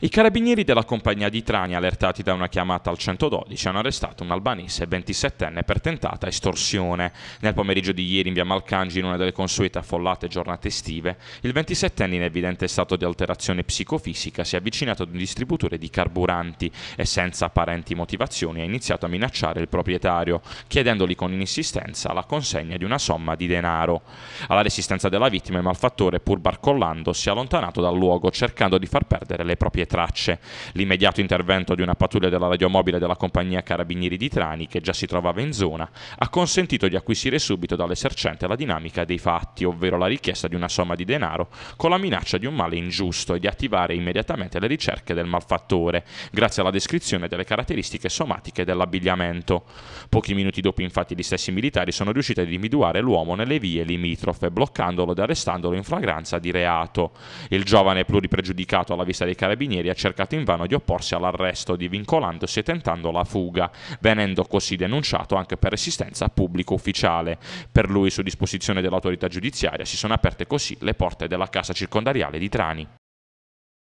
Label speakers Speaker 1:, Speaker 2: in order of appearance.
Speaker 1: I carabinieri della compagnia di Trani, allertati da una chiamata al 112, hanno arrestato un albanese 27enne per tentata estorsione. Nel pomeriggio di ieri in via Malcangi, in una delle consuete affollate giornate estive, il 27enne in evidente stato di alterazione psicofisica si è avvicinato ad un distributore di carburanti e senza apparenti motivazioni ha iniziato a minacciare il proprietario, chiedendogli con insistenza la consegna di una somma di denaro. Alla resistenza della vittima il malfattore, pur barcollando, si è allontanato dal luogo cercando di far perdere le proprietà tracce l'immediato intervento di una pattuglia della radiomobile della compagnia Carabinieri di Trani, che già si trovava in zona, ha consentito di acquisire subito dall'esercente la dinamica dei fatti, ovvero la richiesta di una somma di denaro con la minaccia di un male ingiusto e di attivare immediatamente le ricerche del malfattore, grazie alla descrizione delle caratteristiche somatiche dell'abbigliamento. Pochi minuti dopo, infatti, gli stessi militari sono riusciti ad individuare l'uomo nelle vie limitrofe, bloccandolo ed arrestandolo in flagranza di reato. Il giovane pluripregiudicato alla vista dei carabinieri carabinieri ha cercato invano di opporsi all'arresto, divincolandosi e tentando la fuga, venendo così denunciato anche per resistenza a pubblico ufficiale. Per lui, su disposizione dell'autorità giudiziaria, si sono aperte così le porte della casa circondariale di Trani.